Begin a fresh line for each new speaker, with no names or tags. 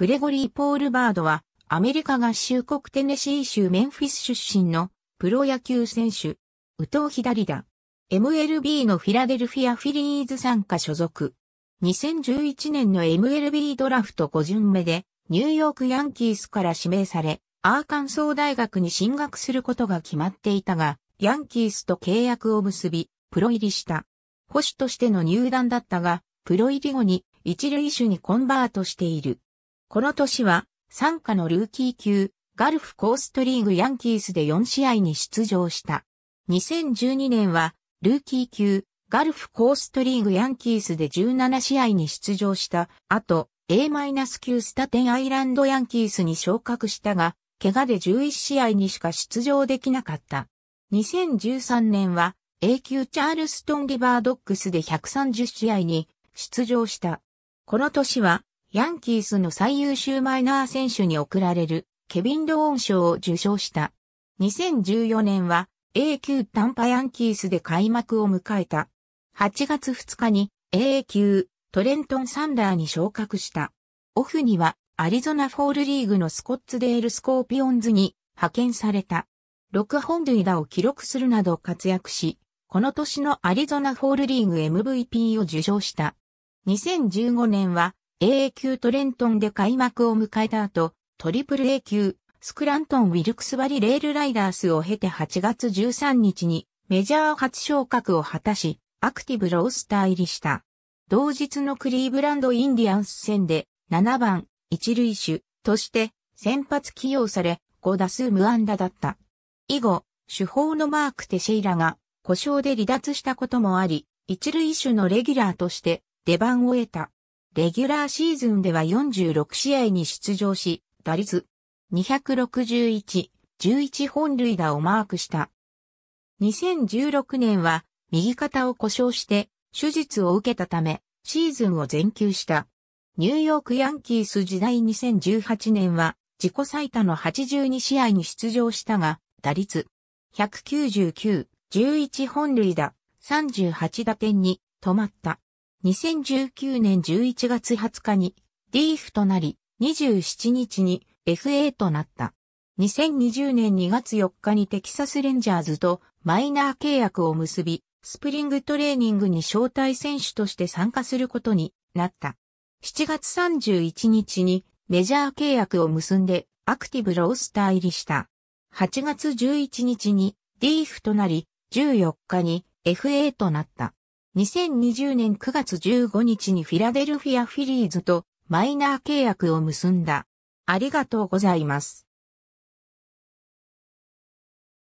グレゴリー・ポール・バードは、アメリカ合衆国テネシー州メンフィス出身のプロ野球選手、宇藤左だ。MLB のフィラデルフィア・フィリーズ参加所属。2011年の MLB ドラフト5巡目で、ニューヨークヤンキースから指名され、アーカンソー大学に進学することが決まっていたが、ヤンキースと契約を結び、プロ入りした。保守としての入団だったが、プロ入り後に一塁手にコンバートしている。この年は、参加のルーキー級、ガルフコーストリーグヤンキースで4試合に出場した。2012年は、ルーキー級、ガルフコーストリーグヤンキースで17試合に出場した後、A-9 スタテンアイランドヤンキースに昇格したが、怪我で11試合にしか出場できなかった。2013年は A 級チャールストンリバードックスで130試合に出場した。この年はヤンキースの最優秀マイナー選手に贈られるケビン・ローン賞を受賞した。2014年は A 級短波ヤンキースで開幕を迎えた。8月2日に A 級トレントン・サンダーに昇格した。オフにはアリゾナフォールリーグのスコッツデール・スコーピオンズに派遣された。6本塁打を記録するなど活躍し、この年のアリゾナフォールリーグ MVP を受賞した。2015年は AA 級トレントンで開幕を迎えた後、トリプル A 級、スクラントン・ウィルクスバリ・レールライダースを経て8月13日にメジャー初昇格を果たし、アクティブロースター入りした。同日のクリーブランド・インディアンス戦で7番、一塁手として先発起用され、5打数無安打だった。以後、主砲のマーク・テシェイラが故障で離脱したこともあり、一塁手のレギュラーとして出番を得た。レギュラーシーズンでは46試合に出場し、打率261、11本塁打をマークした。2016年は右肩を故障して手術を受けたためシーズンを全休した。ニューヨークヤンキース時代2018年は自己最多の82試合に出場したが打率199、11本塁打、38打点に止まった。2019年11月20日に DF となり、27日に FA となった。2020年2月4日にテキサスレンジャーズとマイナー契約を結び、スプリングトレーニングに招待選手として参加することになった。7月31日にメジャー契約を結んでアクティブロースター入りした。8月11日に DF となり、14日に FA となった。2020年9月15日にフィラデルフィアフィリーズとマイナー契約を結んだ。ありがとうございます。